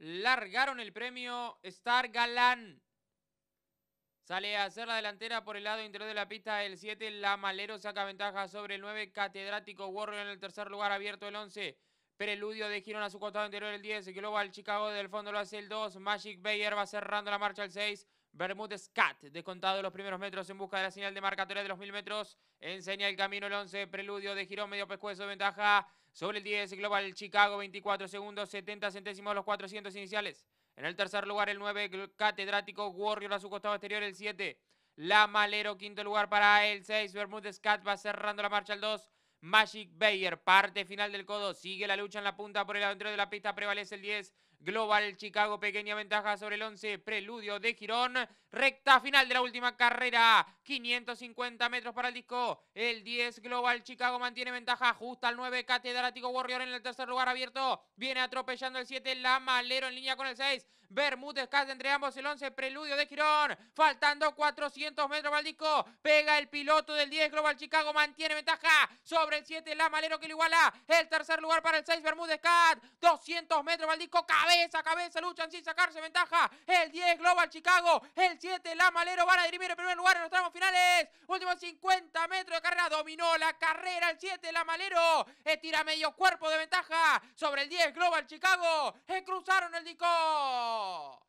largaron el premio Star Galán. Sale a hacer la delantera por el lado interior de la pista el 7. Lamalero saca ventaja sobre el 9. Catedrático Warrior en el tercer lugar, abierto el 11. Preludio de Girón a su costado interior el 10. Global Chicago del fondo lo hace el 2. Magic Bayer va cerrando la marcha el 6. Bermud Scat, descontado los primeros metros en busca de la señal de marcatoria de los 1000 metros. Enseña el camino el 11. Preludio de Girón, medio pescuezo de ventaja. Sobre el 10 global, Chicago 24 segundos, 70 centésimos los 400 iniciales. En el tercer lugar, el 9 catedrático Warrior a su costado exterior, el 7. La Malero, quinto lugar para el 6. Bermúdez Cat va cerrando la marcha el 2. Magic Bayer, parte final del codo. Sigue la lucha en la punta por el adentro de la pista, prevalece el 10. Global Chicago, pequeña ventaja sobre el 11. Preludio de Girón. Recta final de la última carrera. 550 metros para el disco. El 10 Global Chicago mantiene ventaja justa al 9. Catedrático Warrior en el tercer lugar abierto. Viene atropellando el 7. La Malero en línea con el 6. Bermúdez cat entre ambos el 11. Preludio de Girón. Faltando 400 metros para el disco. Pega el piloto del 10 Global Chicago. Mantiene ventaja sobre el 7. La Malero que lo iguala. El tercer lugar para el 6. Bermúdez Cat. 200 metros para el Cabeza a cabeza luchan sin sacarse ventaja. El 10 Global Chicago. El 7 La Malero van a dirimir el primer lugar en los tramos finales. Últimos 50 metros de carrera. Dominó la carrera el 7 La Malero. Estira medio cuerpo de ventaja sobre el 10 Global Chicago. Eh, cruzaron el Dico.